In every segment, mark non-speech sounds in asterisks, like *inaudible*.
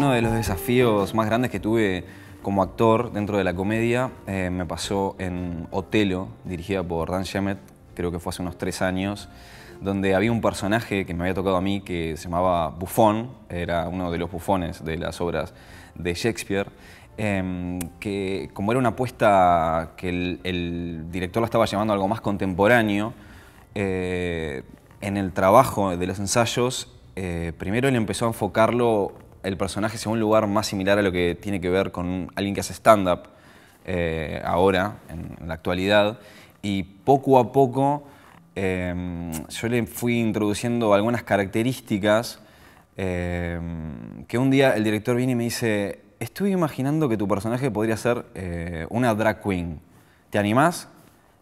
uno de los desafíos más grandes que tuve como actor dentro de la comedia eh, me pasó en Otelo, dirigida por Dan Shemet, creo que fue hace unos tres años, donde había un personaje que me había tocado a mí que se llamaba Bufón, era uno de los bufones de las obras de Shakespeare, em, que como era una apuesta que el, director lo estaba llamando algo más contemporáneo, eh, en el trabajo de los ensayos, eh, primero él empezó a enfocarlo el personaje es un lugar más similar a lo que tiene que ver con alguien que hace stand-up eh, ahora, en, la actualidad, y poco a poco eh, yo le fui introduciendo algunas características eh, que un día el director viene y me dice, estoy imaginando que tu personaje podría ser una drag queen. ¿Te animás?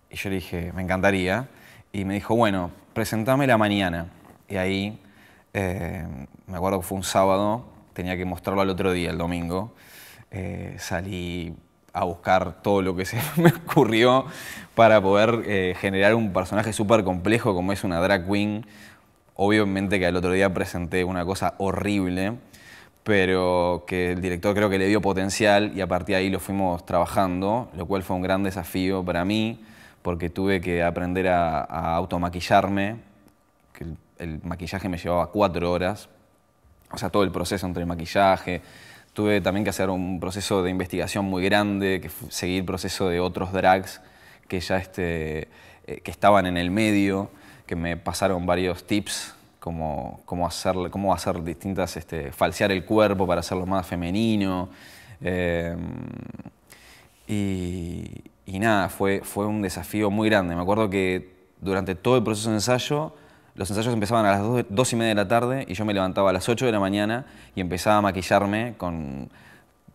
Y yo le dije, me encantaría. Y me dijo, bueno, presentame la mañana. Y ahí, me acuerdo que fue un sábado, tenía que mostrarlo al otro día, el domingo. Eh, salí a buscar todo lo que se *laughs* me ocurrió para poder eh, generar un personaje súper complejo como es una drag queen. Obviamente que al otro día presenté una cosa horrible, pero que el director creo que le dio potencial y a partir de ahí lo fuimos trabajando, lo cual fue un gran desafío para mí, porque tuve que aprender a, a automaquillarme, que el, el maquillaje me llevaba cuatro horas o sea, todo el proceso entre el maquillaje. Tuve también que hacer un proceso de investigación muy grande, que seguir proceso de otros drags que ya este, eh, que estaban en el medio, que me pasaron varios tips, como, cómo hacer, cómo hacer distintas, este, falsear el cuerpo para hacerlo más femenino. Em, y, nada, fue un desafío muy grande. Me acuerdo que durante todo el proceso de ensayo, los ensayos empezaban a las 2, dos y media de la tarde y yo me levantaba a las 8 de la mañana y empezaba a maquillarme con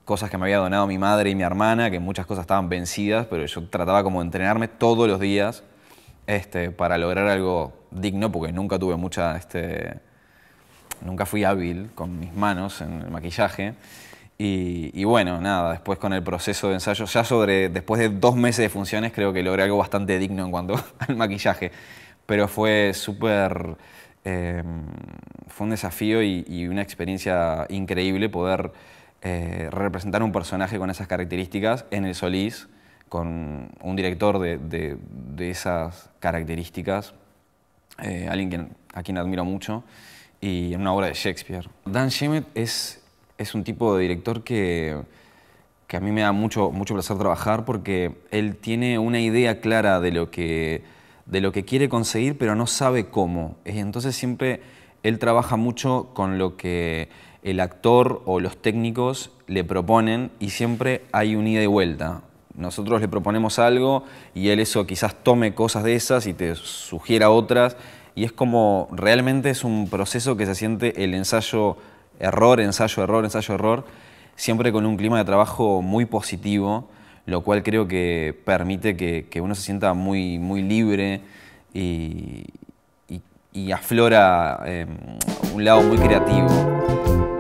cosas que me había donado mi madre y mi hermana, que muchas cosas estaban vencidas, pero yo trataba como entrenarme todos los días este, para lograr algo digno, porque nunca tuve mucha, este, nunca fui hábil con mis manos en el maquillaje. Y, bueno, nada, después con el proceso de ensayo, ya sobre, después de dos meses de funciones, creo que logré algo bastante digno en cuanto *laughs* al maquillaje pero fue súper... Em, fue un desafío y, una experiencia increíble poder eh, representar un personaje con esas características en el Solís, con un director de, esas características, eh, alguien a quien admiro mucho, y en una obra de Shakespeare. Dan Shemet es, es un tipo de director que, que a mí me da mucho, mucho placer trabajar porque él tiene una idea clara de lo que de lo que quiere conseguir, pero no sabe cómo. Entonces siempre él trabaja mucho con lo que el actor o los técnicos le proponen y siempre hay un ida y vuelta. Nosotros le proponemos algo y él eso quizás tome cosas de esas y te sugiera otras. Y es como, realmente es un proceso que se siente el ensayo, error, ensayo, error, ensayo, error, siempre con un clima de trabajo muy positivo lo cual creo que permite que, uno se sienta muy, muy libre y, aflora em, un lado muy creativo.